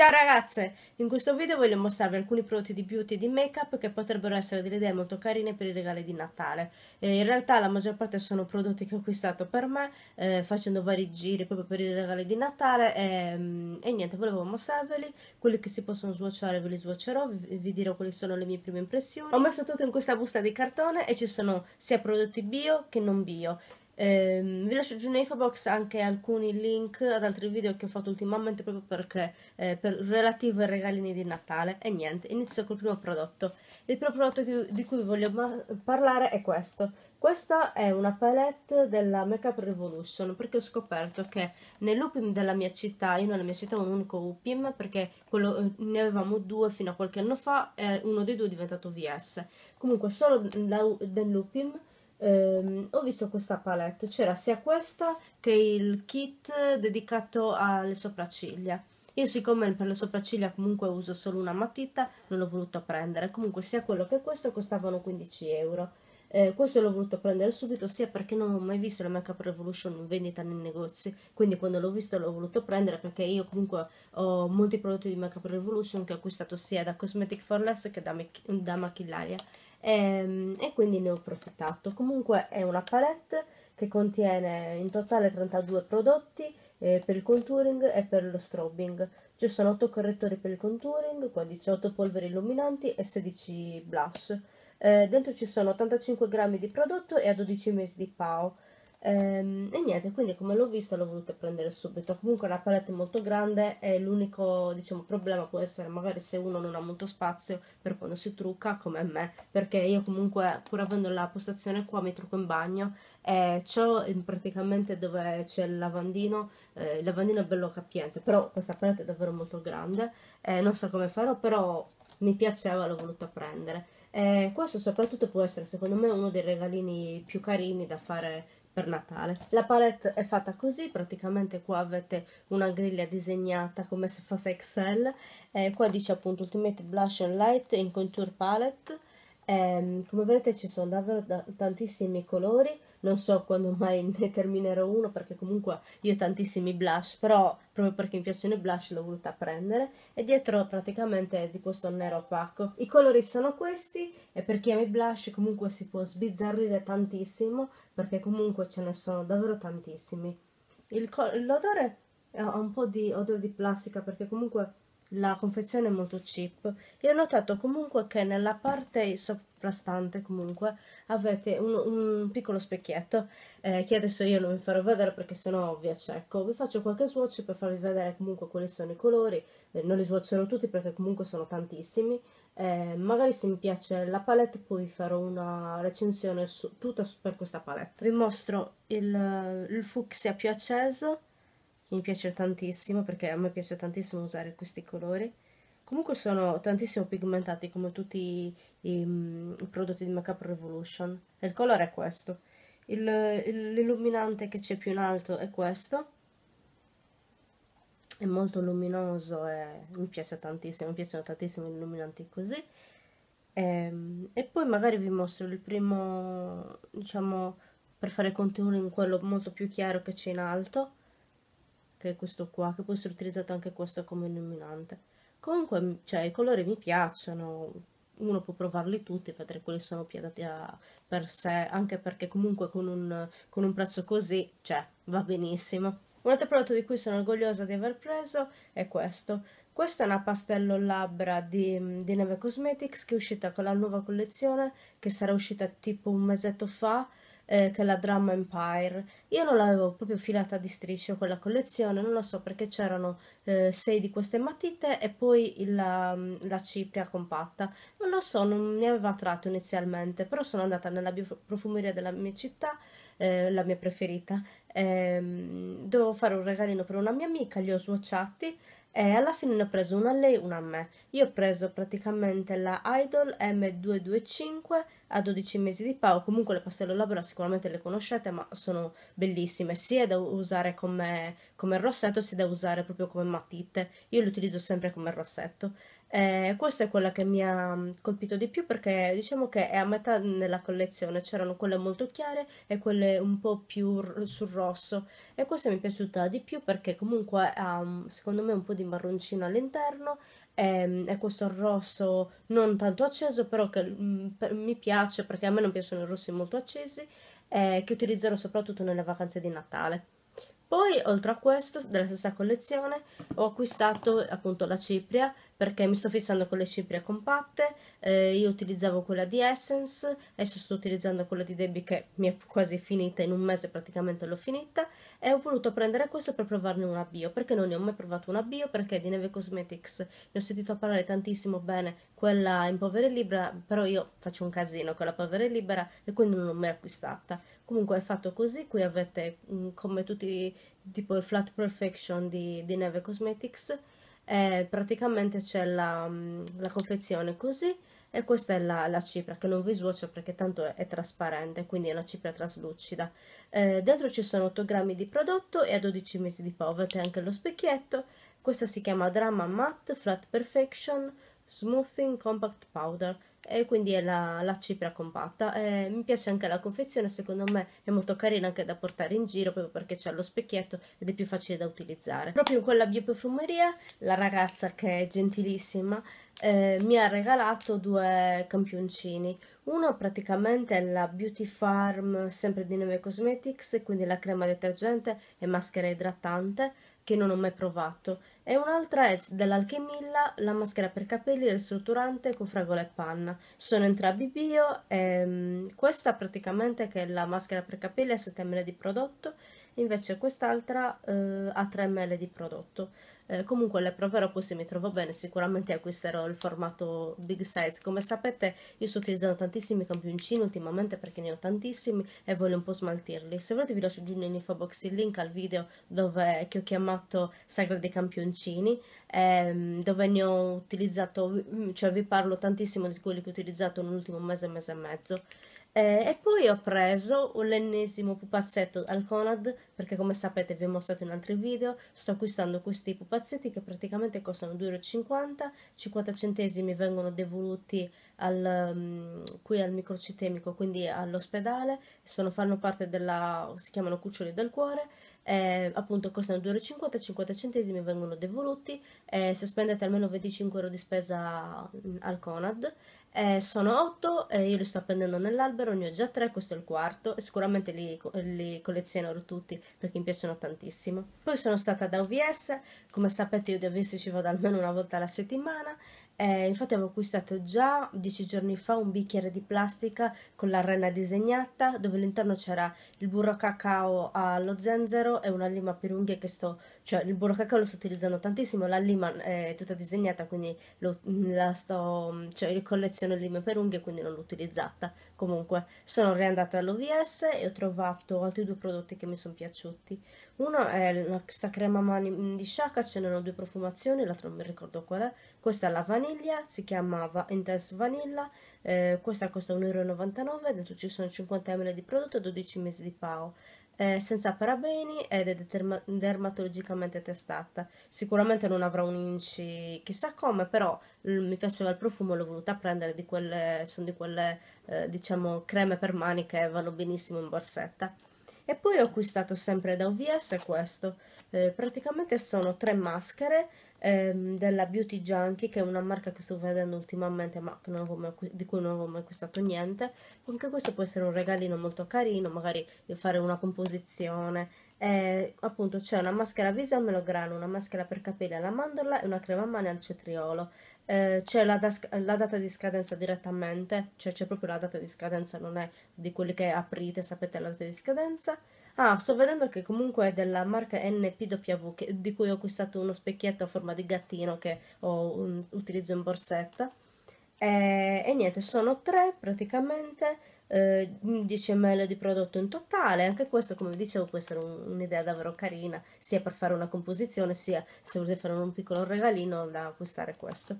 Ciao ragazze! In questo video voglio mostrarvi alcuni prodotti di beauty e di make up che potrebbero essere delle idee molto carine per i regali di Natale. Eh, in realtà la maggior parte sono prodotti che ho acquistato per me, eh, facendo vari giri proprio per i regali di Natale e, ehm, e, niente, volevo mostrarveli, quelli che si possono svuocare ve li svuocerò, vi, vi dirò quali sono le mie prime impressioni. Ho messo tutto in questa busta di cartone e ci sono sia prodotti bio che non bio. Ehm, vi lascio giù in box anche alcuni link ad altri video che ho fatto ultimamente proprio perché eh, per relativo ai regalini di Natale e niente, inizio col primo prodotto il primo prodotto di, di cui vi voglio parlare è questo questa è una palette della Makeup Revolution perché ho scoperto che nell'Upim della mia città, io nella mia città ho un unico Upim perché quello, eh, ne avevamo due fino a qualche anno fa e uno dei due è diventato VS. Comunque solo dell'Upim ehm, ho visto questa palette, c'era sia questa che il kit dedicato alle sopracciglia. Io siccome per le sopracciglia comunque uso solo una matita, non l'ho voluto prendere. Comunque sia quello che questo costavano 15 euro. Eh, questo l'ho voluto prendere subito sia perché non ho mai visto la Makeup Revolution in vendita nei negozi, quindi quando l'ho visto l'ho voluto prendere perché io comunque ho molti prodotti di Makeup Revolution che ho acquistato sia da Cosmetic for Less che da, Mac da Machillaria e, ehm, e quindi ne ho approfittato. Comunque è una palette che contiene in totale 32 prodotti eh, per il contouring e per lo strobing. Ci sono 8 correttori per il contouring, poi 18 polveri illuminanti e 16 blush. Eh, dentro ci sono 85 grammi di prodotto e a 12 mesi di PAO. Ehm, e niente, quindi come l'ho vista l'ho voluta prendere subito. Comunque la palette è molto grande e l'unico diciamo, problema può essere magari se uno non ha molto spazio per quando si trucca come me, perché io comunque pur avendo la postazione qua mi trucco in bagno e ciò praticamente dove c'è il lavandino, eh, il lavandino è bello capiente, però questa palette è davvero molto grande, eh, non so come farò, però mi piaceva, l'ho voluta prendere. Eh, questo soprattutto può essere secondo me uno dei regalini più carini da fare per Natale. La palette è fatta così, praticamente qua avete una griglia disegnata come se fosse Excel, eh, qua dice appunto Ultimate Blush and Light in Contour Palette, eh, come vedete ci sono davvero da tantissimi colori, non so quando mai ne terminerò uno perché comunque io ho tantissimi blush, però proprio perché mi piacciono i blush l'ho voluta prendere e dietro praticamente è di questo nero opaco. I colori sono questi e per chi ama i blush comunque si può sbizzarrire tantissimo perché comunque ce ne sono davvero tantissimi. L'odore eh, ha un po' di odore di plastica perché comunque la confezione è molto cheap e ho notato comunque che nella parte soprastante comunque avete un, un piccolo specchietto eh, che adesso io non vi farò vedere perché sennò vi accecco vi faccio qualche swatch per farvi vedere comunque quali sono i colori eh, non li swatcherò tutti perché comunque sono tantissimi eh, magari se mi piace la palette poi farò una recensione su, tutta su, per questa palette vi mostro il, il fucsia più acceso mi piace tantissimo perché a me piace tantissimo usare questi colori comunque sono tantissimo pigmentati come tutti i, i, mm, i prodotti di Makeup Revolution e il colore è questo l'illuminante che c'è più in alto è questo è molto luminoso e mi piace tantissimo mi piacciono tantissimo gli illuminanti così e, ehm, e poi magari vi mostro il primo diciamo per fare in quello molto più chiaro che c'è in alto che è questo qua, che può essere utilizzato anche questo come illuminante. Comunque, cioè, i colori mi piacciono, uno può provarli tutti, vedere quali sono più adatti per sé, anche perché comunque con un, con un prezzo così, cioè, va benissimo. Un altro prodotto di cui sono orgogliosa di aver preso è questo. Questa è una pastello labbra di, di Neve Cosmetics che è uscita con la nuova collezione che sarà uscita tipo un mesetto fa eh, che è la Drama Empire. Io non l'avevo proprio filata di striscio quella collezione, non lo so perché c'erano eh, sei di queste matite e poi il, la, la, cipria compatta. Non lo so, non mi aveva attratto inizialmente, però sono andata nella profumeria della mia città, eh, la mia preferita. Ehm, dovevo fare un regalino per una mia amica, li ho swatchati e alla fine ne ho preso una a lei, e una a me. Io ho preso praticamente la Idol M225 a 12 mesi di pago. Comunque le pastelle labbra sicuramente le conoscete, ma sono bellissime. Sia da usare come, come rossetto, sia da usare proprio come matite. Io le utilizzo sempre come rossetto. Eh, questa è quella che mi ha mm, colpito di più perché diciamo che è a metà nella collezione, c'erano quelle molto chiare e quelle un po' più sul rosso e questa mi è piaciuta di più perché comunque ha mm, secondo me un po' di marroncino all'interno e, ehm, e questo rosso non tanto acceso però che mm, per, mi piace perché a me non piacciono i rossi molto accesi eh, che utilizzerò soprattutto nelle vacanze di Natale. Poi, oltre a questo, della stessa collezione, ho acquistato appunto la cipria perché mi sto fissando con le cipria compatte. Eh, io utilizzavo quella di Essence, adesso sto utilizzando quella di Debbie che mi è quasi finita, in un mese praticamente l'ho finita. E ho voluto prendere questo per provarne una bio, perché non ne ho mai provato una bio, perché di Neve Cosmetics ne ho sentito parlare tantissimo bene, quella in polvere libera, però io faccio un casino con la polvere libera e quindi non l'ho mai acquistata comunque è fatto così qui avete mh, mm, come tutti i tipo il Flat Perfection di, di Neve Cosmetics e praticamente c'è la, mm, la, confezione così e questa è la, la cipria che non vi suocio perché tanto è, è, trasparente quindi è una cipria traslucida eh, dentro ci sono 8 grammi di prodotto e a 12 mesi di poverty anche lo specchietto questa si chiama Drama Matte Flat Perfection Smoothing Compact Powder e quindi è la, la cipria compatta. Eh, mi piace anche la confezione, secondo me è molto carina anche da portare in giro proprio perché c'è lo specchietto ed è più facile da utilizzare. Proprio in quella bioprofumeria la ragazza che è gentilissima eh, mi ha regalato due campioncini. Uno praticamente è la Beauty Farm sempre di Neve Cosmetics, quindi la crema detergente e maschera idratante che non ho mai provato, e un'altra è dell'Alchemilla, la maschera per capelli ristrutturante con fragola e panna. Sono entrambi bio, e, ehm, questa praticamente che è la maschera per capelli a settembre di prodotto invece quest'altra eh, ha 3 ml di prodotto. Eh, comunque le proverò poi se mi trovo bene, sicuramente acquisterò il formato big size. Come sapete io sto utilizzando tantissimi campioncini ultimamente perché ne ho tantissimi e voglio un po' smaltirli. Se volete vi lascio giù in info box il link al video dove, che ho chiamato Sagra dei Campioncini, ehm, dove ne ho utilizzato, mm, cioè vi parlo tantissimo di quelli che ho utilizzato nell'ultimo mese, mese e mezzo. Eh, e poi ho preso l'ennesimo pupazzetto al Conad, perché come sapete vi ho mostrato in altri video, sto acquistando questi pupazzetti che praticamente costano 2,50 euro, 50 centesimi vengono devoluti al, um, qui al microcitemico, quindi all'ospedale, sono, fanno parte della, si chiamano cuccioli del cuore, eh, appunto costano 2,50 euro, 50 centesimi vengono devoluti, eh, se spendete almeno 25 euro di spesa mm, al Conad, eh, sono 8, eh, io li sto appendendo nell'albero, ne ho già 3, questo è il quarto, e sicuramente li, li collezionerò tutti perché mi piacciono tantissimo. Poi sono stata da OVS, come sapete io di OVS ci vado almeno una volta alla settimana, eh, infatti avevo acquistato già dieci giorni fa un bicchiere di plastica con la renna disegnata dove all'interno c'era il burro cacao allo zenzero e una lima per unghie che sto cioè il burokaka lo sto utilizzando tantissimo, la lima è tutta disegnata, quindi lo, mm, la sto, mm, cioè colleziono lime per unghie, quindi non l'ho utilizzata. Comunque sono riandata all'OVS e ho trovato altri due prodotti che mi sono piaciuti. Uno è questa crema mani mm, di Shaka, ce n'erano due profumazioni, l'altra non mi ricordo qual è. Questa è la vaniglia, si chiamava Intense Vanilla, eh, questa costa 1,99 euro, dentro ci sono 50 ml di prodotto e 12 mesi di PAO. Eh, senza parabeni ed è dermatologicamente testata. Sicuramente non avrà un inci chissà come, però mi piaceva il profumo, l'ho voluta prendere di quelle, sono di quelle eh, diciamo creme per mani che vanno benissimo in borsetta. E poi ho acquistato sempre da OVS questo, eh, praticamente sono tre maschere ehm, della Beauty Junkie, che è una marca che sto vedendo ultimamente ma mai, di cui non avevo mai acquistato niente. Anche questo può essere un regalino molto carino, magari fare una composizione. Eh, appunto c'è una maschera viso al melograno, una maschera per capelli alla mandorla e una crema a mani al cetriolo eh, c'è la, das- la, data di scadenza direttamente, cioè c'è proprio la data di scadenza, non è di quelli che aprite, sapete la data di scadenza. Ah, sto vedendo che comunque è della marca NPW che, di cui ho acquistato uno specchietto a forma di gattino che un, utilizzo in borsetta. E, e, niente, sono tre praticamente, eh, 10 ml di prodotto in totale. Anche questo, come vi dicevo, può essere un, un'idea davvero carina, sia per fare una composizione, sia se volete fare un piccolo regalino da acquistare questo.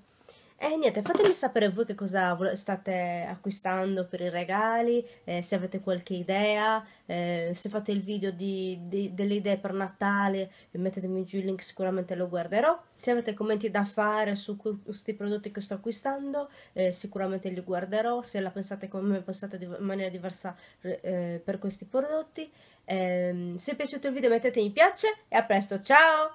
E eh, niente, fatemi sapere voi che cosa state acquistando per i regali, eh, se avete qualche idea, eh, se fate il video di, di, delle idee per Natale, mettetemi giù il link, sicuramente lo guarderò. Se avete commenti da fare su questi prodotti che sto acquistando, eh, sicuramente li guarderò. Se la pensate come me, pensate in maniera diversa eh, per questi prodotti. Ehm, se è piaciuto il video mettete mi piace e a presto, ciao!